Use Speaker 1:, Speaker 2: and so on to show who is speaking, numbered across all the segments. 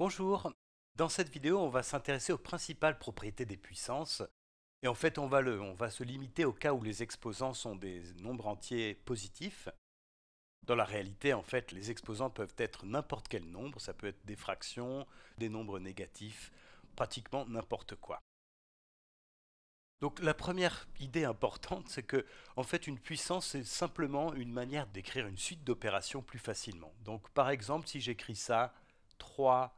Speaker 1: Bonjour Dans cette vidéo, on va s'intéresser aux principales propriétés des puissances, et en fait on va, le, se limiter au cas où les exposants sont des nombres entiers positifs. Dans la réalité, en fait, les exposants peuvent être n'importe quel nombre, ça peut être des fractions, des nombres négatifs, pratiquement n'importe quoi. Donc la première idée importante, c'est que en fait une puissance c'est simplement une manière d'écrire une suite d'opérations plus facilement. Donc par exemple, si j'écris ça 3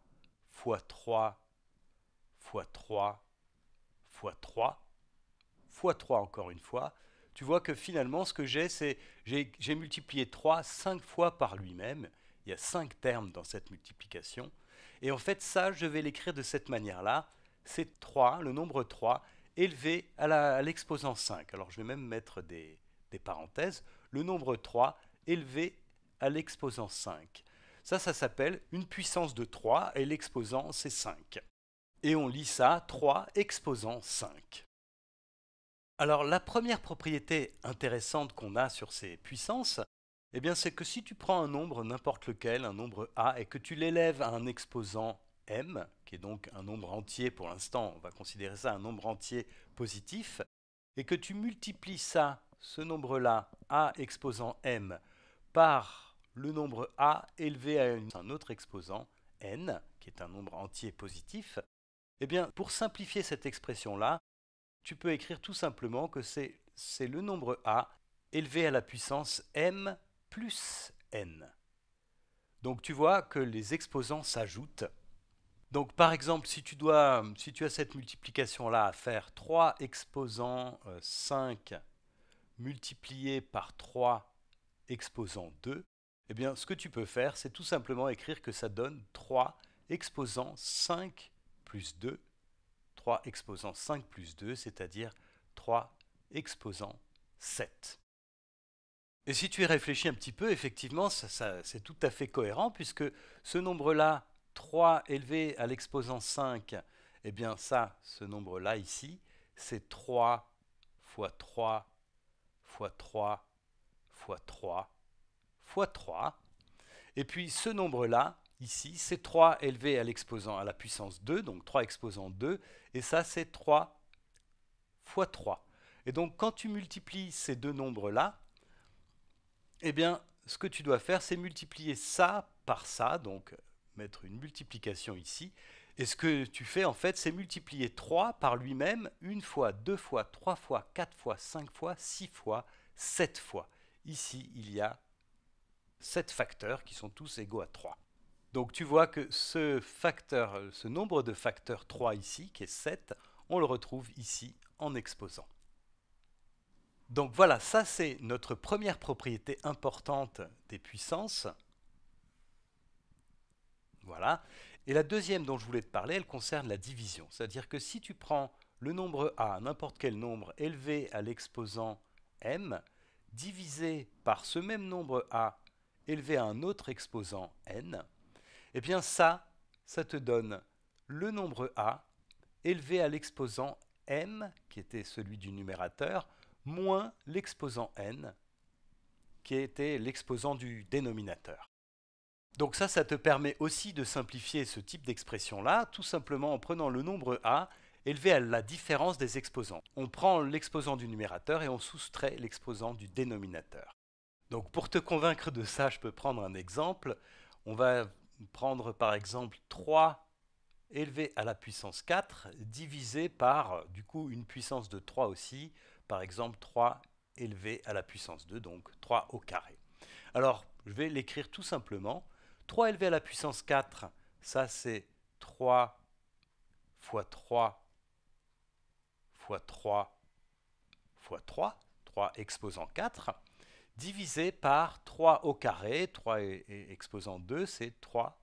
Speaker 1: fois 3 fois 3 fois 3 fois 3 encore une fois, tu vois que finalement ce que j'ai, c'est j'ai multiplié 3 5 fois par lui-même. Il y a 5 termes dans cette multiplication. Et en fait, ça, je vais l'écrire de cette manière-là. C'est 3, le nombre 3, élevé à l'exposant 5. Alors je vais même mettre des parenthèses. Le nombre 3 élevé à l'exposant 5. Ça, ça s'appelle une puissance de 3 et l'exposant, c'est 5. Et on lit ça 3 exposant 5. Alors la première propriété intéressante qu'on a sur ces puissances, eh bien c'est que si tu prends un nombre n'importe lequel, un nombre a, et que tu l'élèves à un exposant m, qui est donc un nombre entier pour l'instant, on va considérer ça un nombre entier positif, et que tu multiplies ça, ce nombre-là, a exposant m, par le nombre a élevé à un autre exposant, n, qui est un nombre entier positif, eh bien, pour simplifier cette expression-là, tu peux écrire tout simplement que c'est le nombre a élevé à la puissance m plus n. Donc tu vois que les exposants s'ajoutent. Donc par exemple, si tu, dois, si tu as cette multiplication-là à faire, 3 exposants 5 euh, multiplié par 3 exposants 2, eh bien, ce que tu peux faire, c'est tout simplement écrire que ça donne 3 exposant 5 plus 2. 3 exposant 5 plus 2, c'est-à-dire 3 exposant 7. Et si tu y réfléchis un petit peu, effectivement, c'est tout à fait cohérent, puisque ce nombre-là, 3 élevé à l'exposant 5, eh bien ça, ce nombre-là ici, c'est 3 fois 3 fois 3 fois 3 fois 3. Et puis ce nombre-là, ici, c'est 3 élevé à l'exposant à la puissance 2, donc 3 exposant 2, et ça c'est 3 fois 3. Et donc quand tu multiplies ces deux nombres-là, eh bien ce que tu dois faire c'est multiplier ça par ça, donc mettre une multiplication ici, et ce que tu fais en fait c'est multiplier 3 par lui-même une fois, deux fois, trois fois, quatre fois, cinq fois, six fois, sept fois. Ici il y a 7 facteurs qui sont tous égaux à 3. Donc tu vois que ce facteur, ce nombre de facteurs 3 ici, qui est 7, on le retrouve ici en exposant. Donc voilà, ça c'est notre première propriété importante des puissances. Voilà. Et la deuxième dont je voulais te parler, elle concerne la division. C'est-à-dire que si tu prends le nombre A, n'importe quel nombre élevé à l'exposant m, divisé par ce même nombre A élevé à un autre exposant n, eh bien ça, ça te donne le nombre a élevé à l'exposant m, qui était celui du numérateur, moins l'exposant n, qui était l'exposant du dénominateur. Donc ça, ça te permet aussi de simplifier ce type d'expression-là, tout simplement en prenant le nombre a élevé à la différence des exposants. On prend l'exposant du numérateur et on soustrait l'exposant du dénominateur. Donc pour te convaincre de ça, je peux prendre un exemple. On va prendre par exemple 3 élevé à la puissance 4 divisé par du coup une puissance de 3 aussi, par exemple 3 élevé à la puissance 2, donc 3 au carré. Alors je vais l'écrire tout simplement. 3 élevé à la puissance 4, ça c'est 3 fois 3 fois 3 fois 3, 3 exposant 4 divisé par 3 au carré, 3 exposant 2, c'est 3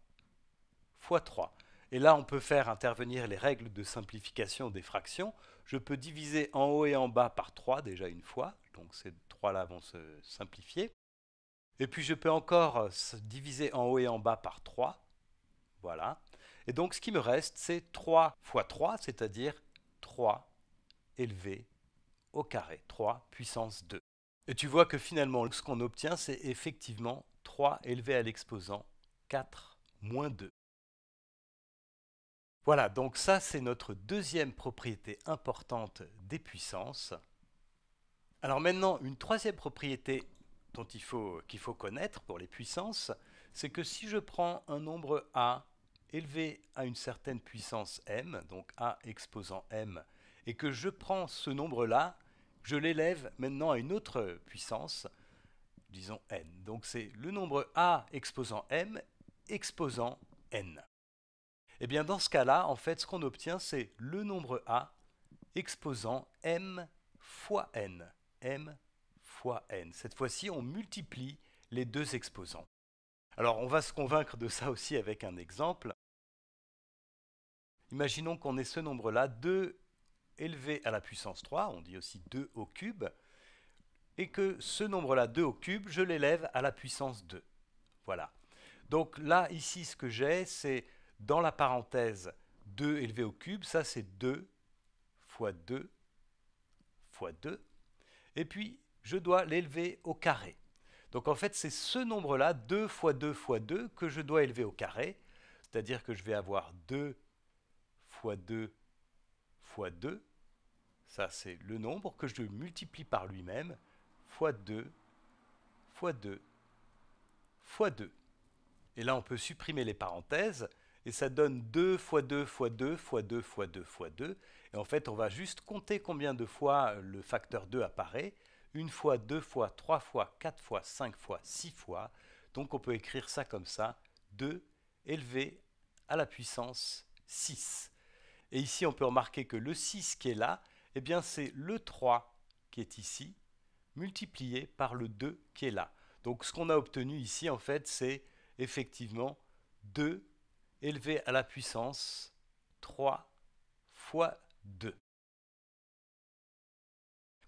Speaker 1: fois 3. Et là, on peut faire intervenir les règles de simplification des fractions. Je peux diviser en haut et en bas par 3 déjà une fois, donc ces 3-là vont se simplifier. Et puis je peux encore euh, diviser en haut et en bas par 3. Voilà. Et donc ce qui me reste, c'est 3 fois 3, c'est-à-dire 3 élevé au carré, 3 puissance 2. Et tu vois que finalement, ce qu'on obtient, c'est effectivement 3 élevé à l'exposant 4 moins 2. Voilà, donc ça c'est notre deuxième propriété importante des puissances. Alors maintenant, une troisième propriété dont il faut, qu'il faut connaître pour les puissances, c'est que si je prends un nombre a élevé à une certaine puissance m, donc a exposant m, et que je prends ce nombre-là je l'élève maintenant à une autre puissance, disons n. Donc c'est le nombre a exposant m exposant n. Et eh bien dans ce cas-là, en fait, ce qu'on obtient, c'est le nombre a exposant m fois n. m fois n. Cette fois-ci, on multiplie les deux exposants. Alors on va se convaincre de ça aussi avec un exemple. Imaginons qu'on ait ce nombre-là, 2 élevé à la puissance 3, on dit aussi 2 au cube, et que ce nombre-là, 2 au cube, je l'élève à la puissance 2. Voilà. Donc là, ici, ce que j'ai, c'est dans la parenthèse 2 élevé au cube, ça c'est 2 fois 2 fois 2, et puis je dois l'élever au carré. Donc en fait, c'est ce nombre-là, 2 fois 2 fois 2, que je dois élever au carré, c'est-à-dire que je vais avoir 2 fois 2 fois 2, ça, c'est le nombre que je multiplie par lui-même fois 2 fois 2 fois 2. Et là, on peut supprimer les parenthèses et ça donne 2 fois 2 fois 2 fois 2 fois 2 fois 2. Et en fait, on va juste compter combien de fois le facteur 2 apparaît. Une fois, deux fois, trois fois, quatre fois, cinq fois, six fois. Donc on peut écrire ça comme ça. 2 élevé à la puissance 6. Et ici, on peut remarquer que le 6 qui est là, eh bien, c'est le 3 qui est ici, multiplié par le 2 qui est là. Donc, ce qu'on a obtenu ici, en fait, c'est effectivement 2 élevé à la puissance 3 fois 2.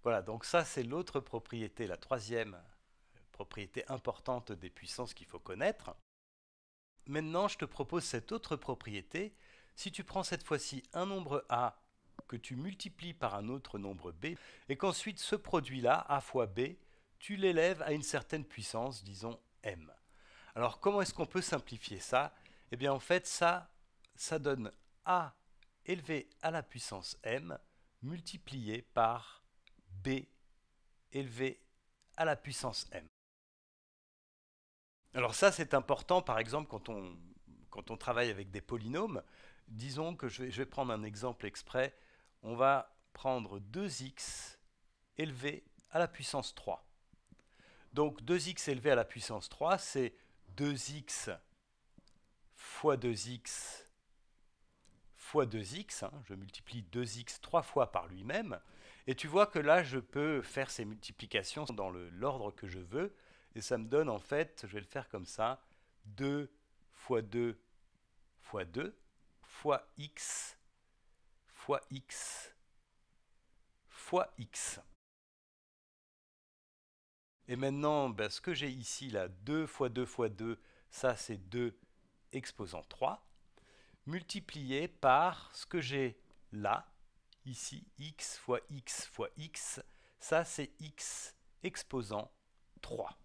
Speaker 1: Voilà, donc ça c'est l'autre propriété, la troisième propriété importante des puissances qu'il faut connaître. Maintenant, je te propose cette autre propriété. Si tu prends cette fois-ci un nombre A que tu multiplies par un autre nombre b, et qu'ensuite ce produit-là, a fois b, tu l'élèves à une certaine puissance, disons m. Alors comment est-ce qu'on peut simplifier ça Eh bien en fait ça, ça donne a élevé à la puissance m multiplié par b élevé à la puissance m. Alors ça c'est important par exemple quand on, travaille avec des polynômes. Disons que je vais prendre un exemple exprès on va prendre 2x élevé à la puissance 3. Donc 2x élevé à la puissance 3, c'est 2x fois 2x fois 2x. Hein. je multiplie 2x 3 fois par lui-même. Et tu vois que là, je peux faire ces multiplications dans l'ordre que je veux. Et ça me donne en fait, je vais le faire comme ça, 2 fois 2 fois 2 fois x fois x fois x. Et maintenant, ben, ce que j'ai ici, là, 2 fois 2 fois 2, ça c'est 2 exposant 3, multiplié par ce que j'ai là, ici, x fois x fois x, ça c'est x exposant 3.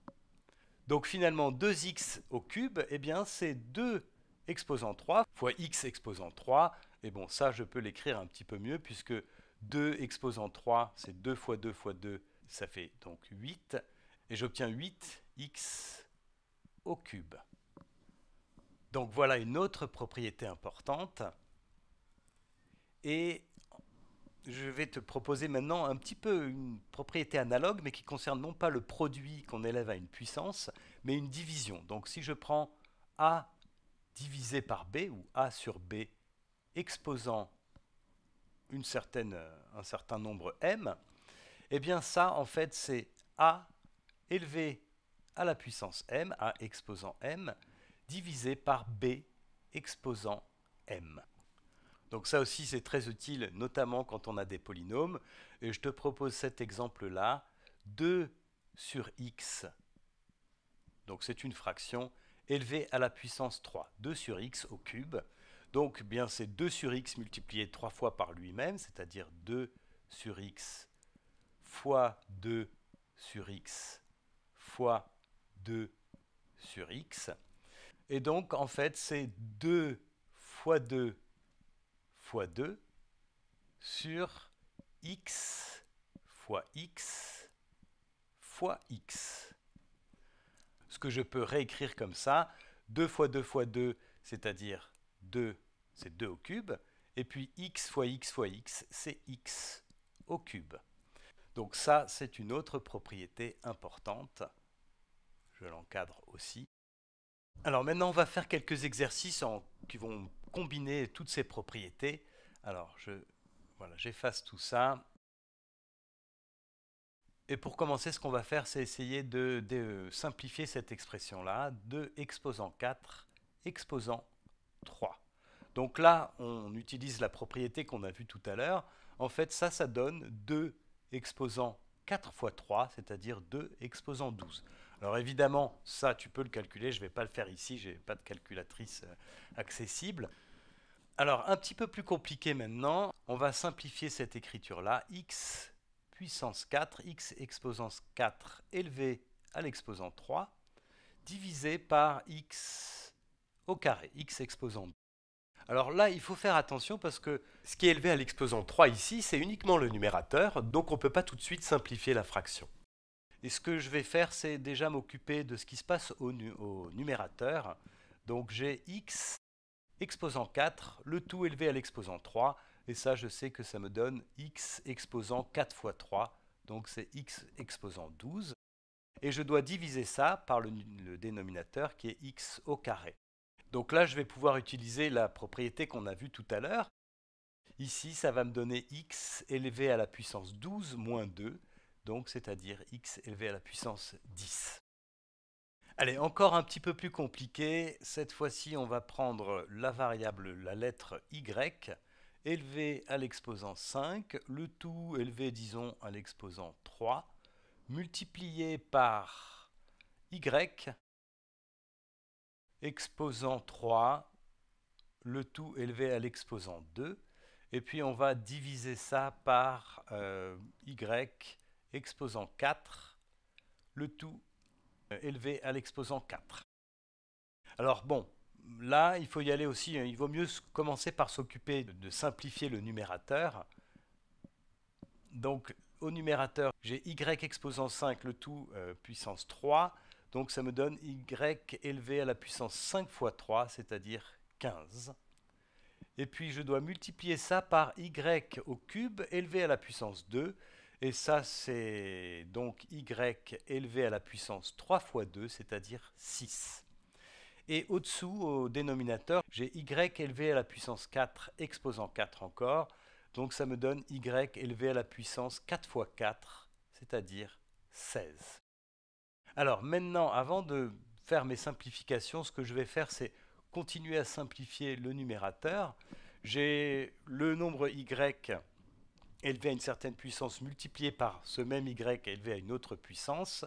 Speaker 1: Donc finalement, 2x au cube, eh bien c'est 2 exposant 3 fois x exposant 3, mais bon, ça, je peux l'écrire un petit peu mieux, puisque 2 exposant 3, c'est 2 fois 2 fois 2, ça fait donc 8. Et j'obtiens 8x au cube. Donc voilà une autre propriété importante. Et je vais te proposer maintenant un petit peu une propriété analogue, mais qui concerne non pas le produit qu'on élève à une puissance, mais une division. Donc si je prends A divisé par B, ou A sur B exposant une certaine, euh, un certain nombre m, eh bien ça, en fait, c'est a élevé à la puissance m, a exposant m, divisé par b exposant m. Donc ça aussi, c'est très utile, notamment quand on a des polynômes. Et je te propose cet exemple-là, 2 sur x. Donc c'est une fraction élevée à la puissance 3, 2 sur x au cube. Donc eh bien c'est 2 sur x multiplié 3 fois par lui-même, c'est-à-dire 2 sur x fois 2 sur x fois 2 sur x. Et donc en fait c'est 2 fois 2 fois 2 sur x fois x fois x. Ce que je peux réécrire comme ça, 2 fois 2 fois 2, c'est-à-dire 2 c'est 2 au cube, et puis x fois x fois x, c'est x au cube. Donc ça, c'est une autre propriété importante. Je l'encadre aussi. Alors maintenant, on va faire quelques exercices qui vont combiner toutes ces propriétés. Alors, je voilà, j'efface tout ça. Et pour commencer, ce qu'on va faire, c'est essayer de, de simplifier cette expression-là. 2 exposant 4, exposant 3. Donc là, on utilise la propriété qu'on a vue tout à l'heure. En fait, ça, ça donne 2 exposants 4 fois 3, c'est-à-dire 2 exposant 12. Alors évidemment, ça, tu peux le calculer. Je ne vais pas le faire ici, je n'ai pas de calculatrice euh, accessible. Alors, un petit peu plus compliqué maintenant, on va simplifier cette écriture-là. x puissance 4, x exposant 4 élevé à l'exposant 3, divisé par x au carré, x exposant 2. Alors là, il faut faire attention parce que ce qui est élevé à l'exposant 3 ici, c'est uniquement le numérateur, donc on ne peut pas tout de suite simplifier la fraction. Et ce que je vais faire, c'est déjà m'occuper de ce qui se passe au, numérateur. Donc j'ai x exposant 4, le tout élevé à l'exposant 3, et ça je sais que ça me donne x exposant 4 fois 3, donc c'est x exposant 12. Et je dois diviser ça par le dénominateur qui est x au carré. Donc là, je vais pouvoir utiliser la propriété qu'on a vue tout à l'heure. Ici, ça va me donner x élevé à la puissance 12 moins 2, donc c'est-à-dire x élevé à la puissance 10. Allez, encore un petit peu plus compliqué. Cette fois-ci, on va prendre la variable, la lettre y, élevé à l'exposant 5, le tout élevé, disons, à l'exposant 3, multiplié par y exposant 3, le tout élevé à l'exposant 2, et puis on va diviser ça par euh, y exposant 4, le tout euh, élevé à l'exposant 4. Alors bon, là, il faut y aller aussi, hein. il vaut mieux commencer par s'occuper de simplifier le numérateur. Donc au numérateur, j'ai y exposant 5, le tout euh, puissance 3, donc ça me donne y élevé à la puissance 5 fois 3, c'est-à-dire 15. Et puis je dois multiplier ça par y au cube élevé à la puissance 2. Et ça c'est donc y élevé à la puissance 3 fois 2, c'est-à-dire 6. Et au-dessous, au dénominateur, j'ai y élevé à la puissance 4 exposant 4 encore. Donc ça me donne y élevé à la puissance 4 fois 4, c'est-à-dire 16. Alors maintenant, avant de faire mes simplifications, ce que je vais faire, c'est continuer à simplifier le numérateur. J'ai le nombre y élevé à une certaine puissance multiplié par ce même y élevé à une autre puissance.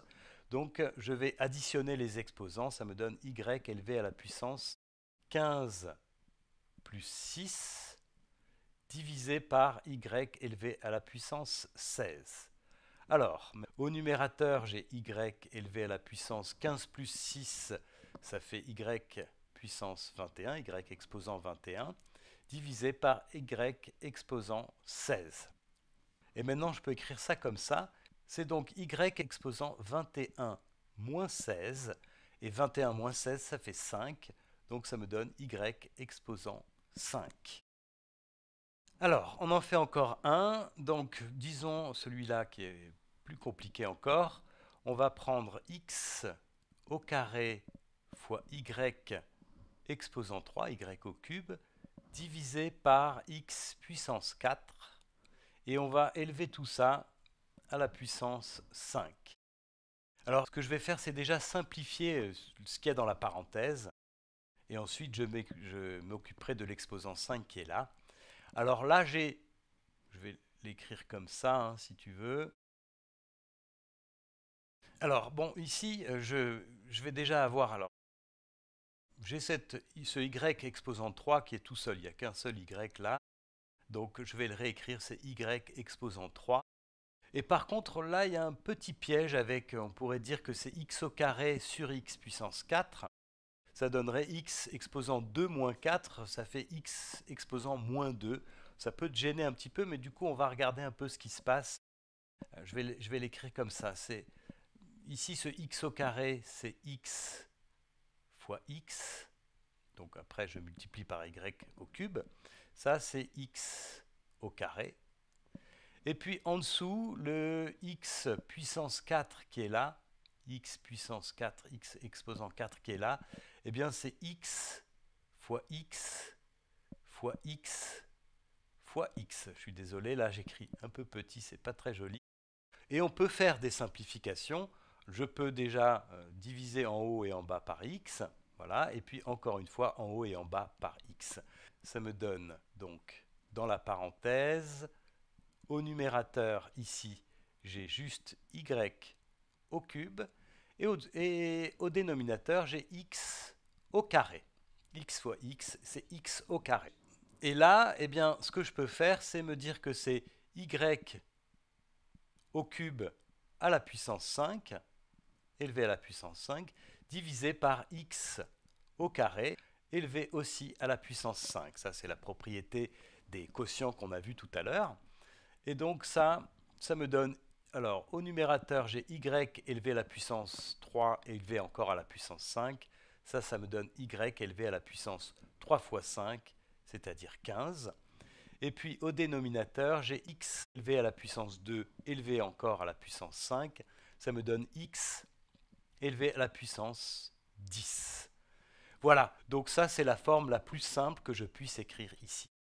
Speaker 1: Donc je vais additionner les exposants, ça me donne y élevé à la puissance 15 plus 6 divisé par y élevé à la puissance 16. Alors, au numérateur, j'ai y élevé à la puissance 15 plus 6, ça fait y puissance 21, y exposant 21, divisé par y exposant 16. Et maintenant, je peux écrire ça comme ça. C'est donc y exposant 21 moins 16, et 21 moins 16, ça fait 5, donc ça me donne y exposant 5. Alors, on en fait encore un. Donc, disons celui-là qui est plus compliqué encore, on va prendre x au carré fois y exposant 3, y au cube, divisé par x puissance 4, et on va élever tout ça à la puissance 5. Alors ce que je vais faire, c'est déjà simplifier euh, ce qu'il y a dans la parenthèse, et ensuite je m'occuperai de l'exposant 5 qui est là. Alors là, j'ai, je vais l'écrire comme ça, hein, si tu veux, alors, bon, ici, euh, je, vais déjà avoir... alors J'ai ce y exposant 3 qui est tout seul, il n'y a qu'un seul y là. Donc je vais le réécrire, c'est y exposant 3. Et par contre, là, il y a un petit piège avec, euh, on pourrait dire que c'est x au carré sur x puissance 4. Ça donnerait x exposant 2 moins 4, ça fait x exposant moins 2. Ça peut te gêner un petit peu, mais du coup, on va regarder un peu ce qui se passe. Euh, je vais, je vais l'écrire comme ça, c'est Ici, ce x au carré, c'est x fois x. Donc après, je multiplie par y au cube. Ça, c'est x au carré. Et puis en dessous, le x puissance 4 qui est là, x puissance 4, x exposant 4 qui est là, eh bien c'est x fois x fois x fois x. Je suis désolé, là j'écris un peu petit, c'est pas très joli. Et on peut faire des simplifications je peux déjà euh, diviser en haut et en bas par x, voilà, et puis encore une fois en haut et en bas par x. Ça me donne donc dans la parenthèse, au numérateur ici, j'ai juste y au cube, et au, dénominateur, j'ai x au carré. x fois x, c'est x au carré. Et là, eh bien, ce que je peux faire, c'est me dire que c'est y au cube à la puissance 5 élevé à la puissance 5 divisé par x au carré élevé aussi à la puissance 5. Ça, c'est la propriété des quotients qu'on a vu tout à l'heure. Et donc ça, ça me donne, alors au numérateur, j'ai y élevé à la puissance 3 élevé encore à la puissance 5. Ça, ça me donne y élevé à la puissance 3 fois 5, c'est-à-dire 15. Et puis au dénominateur, j'ai x élevé à la puissance 2 élevé encore à la puissance 5. Ça me donne x élevé à la puissance 10. Voilà, donc ça c'est la forme la plus simple que je puisse écrire ici.